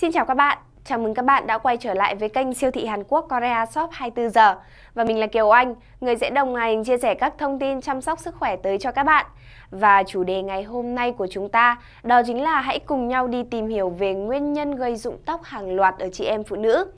Xin chào các bạn, chào mừng các bạn đã quay trở lại với kênh siêu thị Hàn Quốc Korea Shop 24 giờ. Và mình là Kiều Anh, người sẽ đồng hành chia sẻ các thông tin chăm sóc sức khỏe tới cho các bạn. Và chủ đề ngày hôm nay của chúng ta đó chính là hãy cùng nhau đi tìm hiểu về nguyên nhân gây rụng tóc hàng loạt ở chị em phụ nữ.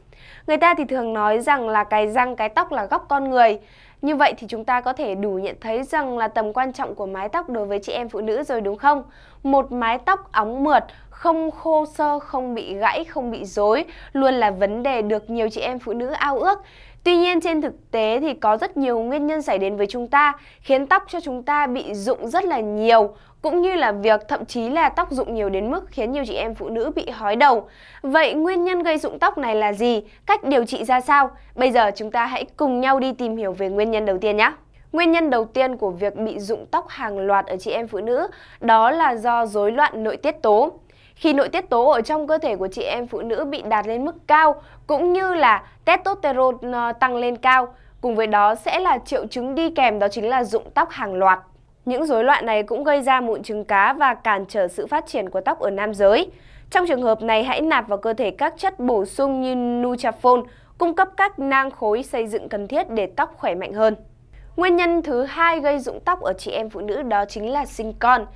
Người ta thì thường nói rằng là cái răng cái tóc là góc con người. Như vậy thì chúng ta có thể đủ nhận thấy rằng là tầm quan trọng của mái tóc đối với chị em phụ nữ rồi đúng không? Một mái tóc óng mượt không khô sơ, không bị gãy, không bị rối luôn là vấn đề được nhiều chị em phụ nữ ao ước. Tuy nhiên trên thực tế thì có rất nhiều nguyên nhân xảy đến với chúng ta khiến tóc cho chúng ta bị rụng rất là nhiều cũng như là việc thậm chí là tóc rụng nhiều đến mức khiến nhiều chị em phụ nữ bị hói đầu. Vậy nguyên nhân gây rụng tóc này là gì? Cách điều trị ra sao? Bây giờ chúng ta hãy cùng nhau đi tìm hiểu về nguyên nhân đầu tiên nhé. Nguyên nhân đầu tiên của việc bị rụng tóc hàng loạt ở chị em phụ nữ đó là do rối loạn nội tiết tố khi nội tiết tố ở trong cơ thể của chị em phụ nữ bị đạt lên mức cao cũng như là testosterone ờ, tăng lên cao. Cùng với đó sẽ là triệu chứng đi kèm đó chính là rụng tóc hàng loạt. Những rối loạn này cũng gây ra mụn trứng cá và cản trở sự phát triển của tóc ở nam giới. Trong trường hợp này hãy nạp vào cơ thể các chất bổ sung như Nutrafol, cung cấp các nang khối xây dựng cần thiết để tóc khỏe mạnh hơn. Nguyên nhân thứ hai gây rụng tóc ở chị em phụ nữ đó chính là sinh con.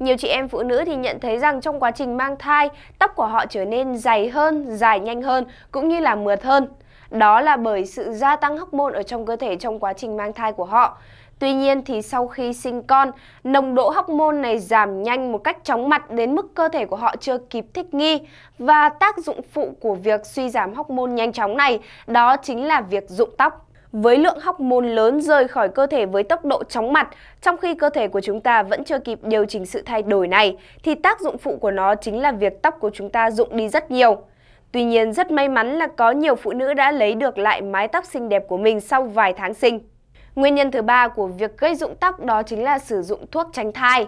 Nhiều chị em phụ nữ thì nhận thấy rằng trong quá trình mang thai, tóc của họ trở nên dày hơn, dài nhanh hơn cũng như là mượt hơn. Đó là bởi sự gia tăng hormone ở trong cơ thể trong quá trình mang thai của họ. Tuy nhiên thì sau khi sinh con, nồng độ hormone này giảm nhanh một cách chóng mặt đến mức cơ thể của họ chưa kịp thích nghi và tác dụng phụ của việc suy giảm hormone nhanh chóng này đó chính là việc rụng tóc với lượng hormone lớn rời khỏi cơ thể với tốc độ chóng mặt, trong khi cơ thể của chúng ta vẫn chưa kịp điều chỉnh sự thay đổi này, thì tác dụng phụ của nó chính là việc tóc của chúng ta rụng đi rất nhiều. Tuy nhiên, rất may mắn là có nhiều phụ nữ đã lấy được lại mái tóc xinh đẹp của mình sau vài tháng sinh. Nguyên nhân thứ ba của việc gây rụng tóc đó chính là sử dụng thuốc tránh thai.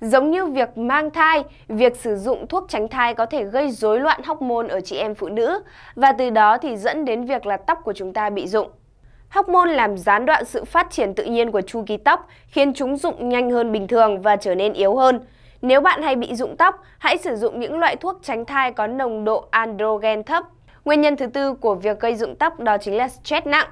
Giống như việc mang thai, việc sử dụng thuốc tránh thai có thể gây rối loạn hormone ở chị em phụ nữ và từ đó thì dẫn đến việc là tóc của chúng ta bị rụng. Hormone làm gián đoạn sự phát triển tự nhiên của chu kỳ tóc, khiến chúng rụng nhanh hơn bình thường và trở nên yếu hơn. Nếu bạn hay bị rụng tóc, hãy sử dụng những loại thuốc tránh thai có nồng độ androgen thấp. Nguyên nhân thứ tư của việc gây rụng tóc đó chính là stress nặng.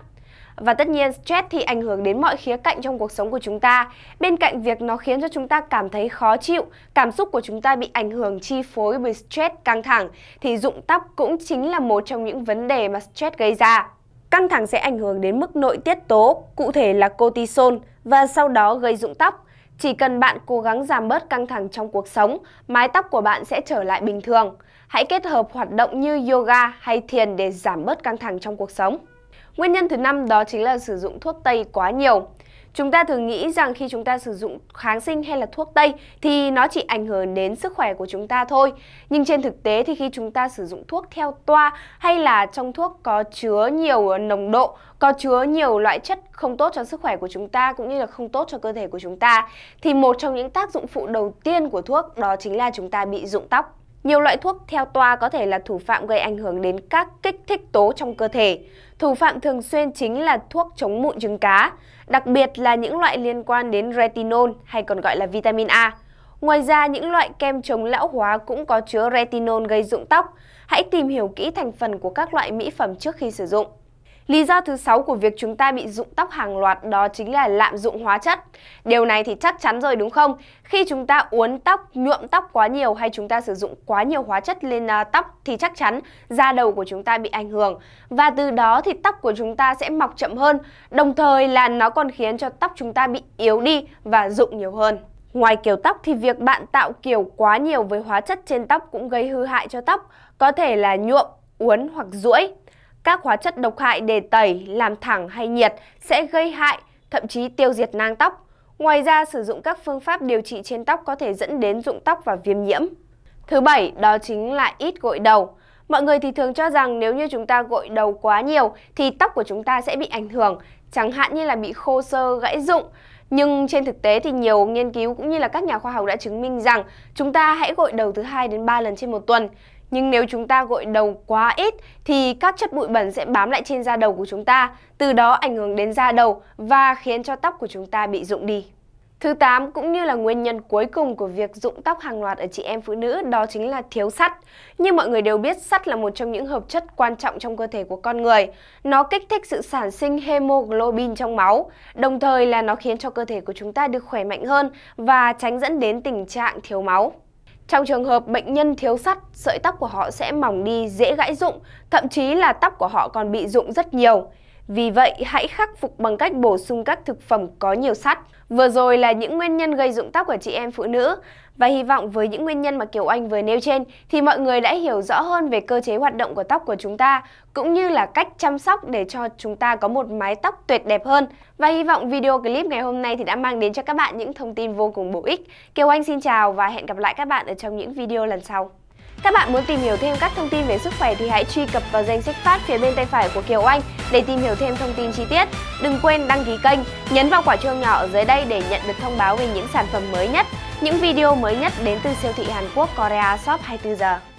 Và tất nhiên stress thì ảnh hưởng đến mọi khía cạnh trong cuộc sống của chúng ta. Bên cạnh việc nó khiến cho chúng ta cảm thấy khó chịu, cảm xúc của chúng ta bị ảnh hưởng chi phối bởi stress căng thẳng thì rụng tóc cũng chính là một trong những vấn đề mà stress gây ra. Căng thẳng sẽ ảnh hưởng đến mức nội tiết tố, cụ thể là cortisol, và sau đó gây rụng tóc. Chỉ cần bạn cố gắng giảm bớt căng thẳng trong cuộc sống, mái tóc của bạn sẽ trở lại bình thường. Hãy kết hợp hoạt động như yoga hay thiền để giảm bớt căng thẳng trong cuộc sống. Nguyên nhân thứ năm đó chính là sử dụng thuốc tây quá nhiều. Chúng ta thường nghĩ rằng khi chúng ta sử dụng kháng sinh hay là thuốc tây thì nó chỉ ảnh hưởng đến sức khỏe của chúng ta thôi. Nhưng trên thực tế thì khi chúng ta sử dụng thuốc theo toa hay là trong thuốc có chứa nhiều nồng độ, có chứa nhiều loại chất không tốt cho sức khỏe của chúng ta cũng như là không tốt cho cơ thể của chúng ta thì một trong những tác dụng phụ đầu tiên của thuốc đó chính là chúng ta bị rụng tóc. Nhiều loại thuốc theo toa có thể là thủ phạm gây ảnh hưởng đến các kích thích tố trong cơ thể. Thủ phạm thường xuyên chính là thuốc chống mụn trứng cá, đặc biệt là những loại liên quan đến retinol hay còn gọi là vitamin A. Ngoài ra, những loại kem chống lão hóa cũng có chứa retinol gây rụng tóc. Hãy tìm hiểu kỹ thành phần của các loại mỹ phẩm trước khi sử dụng. Lý do thứ sáu của việc chúng ta bị rụng tóc hàng loạt đó chính là lạm dụng hóa chất. Điều này thì chắc chắn rồi đúng không? Khi chúng ta uốn tóc, nhuộm tóc quá nhiều hay chúng ta sử dụng quá nhiều hóa chất lên à, tóc thì chắc chắn da đầu của chúng ta bị ảnh hưởng và từ đó thì tóc của chúng ta sẽ mọc chậm hơn, đồng thời là nó còn khiến cho tóc chúng ta bị yếu đi và rụng nhiều hơn. Ngoài kiểu tóc thì việc bạn tạo kiểu quá nhiều với hóa chất trên tóc cũng gây hư hại cho tóc, có thể là nhuộm, uốn hoặc duỗi các hóa chất độc hại để tẩy, làm thẳng hay nhiệt sẽ gây hại, thậm chí tiêu diệt nang tóc. Ngoài ra, sử dụng các phương pháp điều trị trên tóc có thể dẫn đến rụng tóc và viêm nhiễm. Thứ bảy, đó chính là ít gội đầu. Mọi người thì thường cho rằng nếu như chúng ta gội đầu quá nhiều thì tóc của chúng ta sẽ bị ảnh hưởng, chẳng hạn như là bị khô sơ, gãy rụng. Nhưng trên thực tế thì nhiều nghiên cứu cũng như là các nhà khoa học đã chứng minh rằng chúng ta hãy gội đầu thứ hai đến 3 lần trên một tuần. Nhưng nếu chúng ta gội đầu quá ít thì các chất bụi bẩn sẽ bám lại trên da đầu của chúng ta, từ đó ảnh hưởng đến da đầu và khiến cho tóc của chúng ta bị rụng đi. Thứ 8 cũng như là nguyên nhân cuối cùng của việc rụng tóc hàng loạt ở chị em phụ nữ đó chính là thiếu sắt. Như mọi người đều biết, sắt là một trong những hợp chất quan trọng trong cơ thể của con người. Nó kích thích sự sản sinh hemoglobin trong máu, đồng thời là nó khiến cho cơ thể của chúng ta được khỏe mạnh hơn và tránh dẫn đến tình trạng thiếu máu. Trong trường hợp bệnh nhân thiếu sắt, sợi tóc của họ sẽ mỏng đi, dễ gãy rụng, thậm chí là tóc của họ còn bị rụng rất nhiều. Vì vậy, hãy khắc phục bằng cách bổ sung các thực phẩm có nhiều sắt. Vừa rồi là những nguyên nhân gây rụng tóc của chị em phụ nữ. Và hy vọng với những nguyên nhân mà Kiều Anh vừa nêu trên thì mọi người đã hiểu rõ hơn về cơ chế hoạt động của tóc của chúng ta cũng như là cách chăm sóc để cho chúng ta có một mái tóc tuyệt đẹp hơn. Và hy vọng video clip ngày hôm nay thì đã mang đến cho các bạn những thông tin vô cùng bổ ích. Kiều Anh xin chào và hẹn gặp lại các bạn ở trong những video lần sau. Các bạn muốn tìm hiểu thêm các thông tin về sức khỏe thì hãy truy cập vào danh sách phát phía bên tay phải của Kiều Anh để tìm hiểu thêm thông tin chi tiết. Đừng quên đăng ký kênh, nhấn vào quả chuông nhỏ ở dưới đây để nhận được thông báo về những sản phẩm mới nhất, những video mới nhất đến từ siêu thị Hàn Quốc Korea Shop 24 giờ.